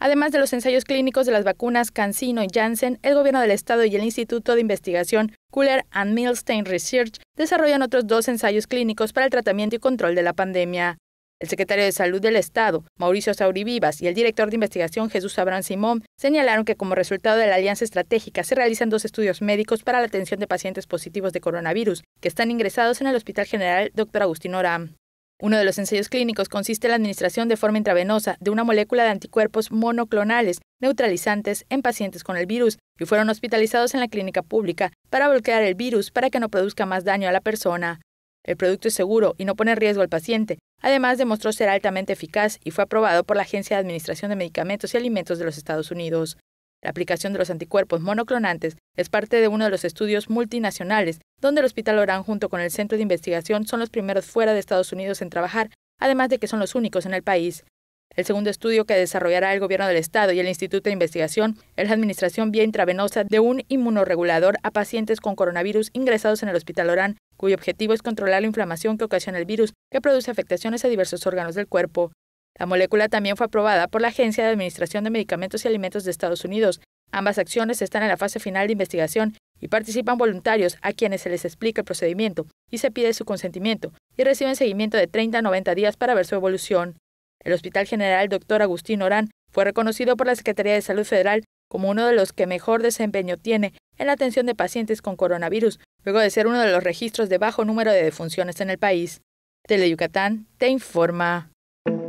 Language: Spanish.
Además de los ensayos clínicos de las vacunas CanSino y Janssen, el gobierno del estado y el Instituto de Investigación Cooler and Milstein Research desarrollan otros dos ensayos clínicos para el tratamiento y control de la pandemia. El secretario de Salud del Estado, Mauricio Saurivivas, y el director de investigación, Jesús Abraham Simón, señalaron que como resultado de la alianza estratégica se realizan dos estudios médicos para la atención de pacientes positivos de coronavirus que están ingresados en el Hospital General Dr. Agustín Oram. Uno de los ensayos clínicos consiste en la administración de forma intravenosa de una molécula de anticuerpos monoclonales neutralizantes en pacientes con el virus y fueron hospitalizados en la clínica pública para bloquear el virus para que no produzca más daño a la persona. El producto es seguro y no pone en riesgo al paciente. Además, demostró ser altamente eficaz y fue aprobado por la Agencia de Administración de Medicamentos y Alimentos de los Estados Unidos. La aplicación de los anticuerpos monoclonantes es parte de uno de los estudios multinacionales, donde el Hospital Orán junto con el Centro de Investigación son los primeros fuera de Estados Unidos en trabajar, además de que son los únicos en el país. El segundo estudio que desarrollará el Gobierno del Estado y el Instituto de Investigación es la administración vía intravenosa de un inmunoregulador a pacientes con coronavirus ingresados en el Hospital Orán, cuyo objetivo es controlar la inflamación que ocasiona el virus, que produce afectaciones a diversos órganos del cuerpo. La molécula también fue aprobada por la Agencia de Administración de Medicamentos y Alimentos de Estados Unidos. Ambas acciones están en la fase final de investigación y participan voluntarios a quienes se les explica el procedimiento y se pide su consentimiento y reciben seguimiento de 30 a 90 días para ver su evolución. El Hospital General Dr. Agustín Orán fue reconocido por la Secretaría de Salud Federal como uno de los que mejor desempeño tiene en la atención de pacientes con coronavirus, luego de ser uno de los registros de bajo número de defunciones en el país. Yucatán te informa.